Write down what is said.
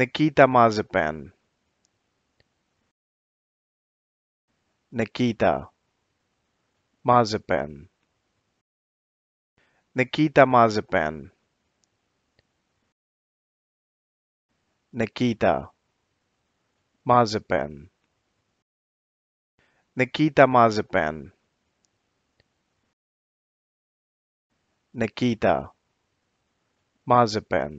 Nikita Mazepin. Nikita Mazepin. Nikita Mazepin. Nikita Mazepin. Nikita Mazepin. Nikita Mazepin.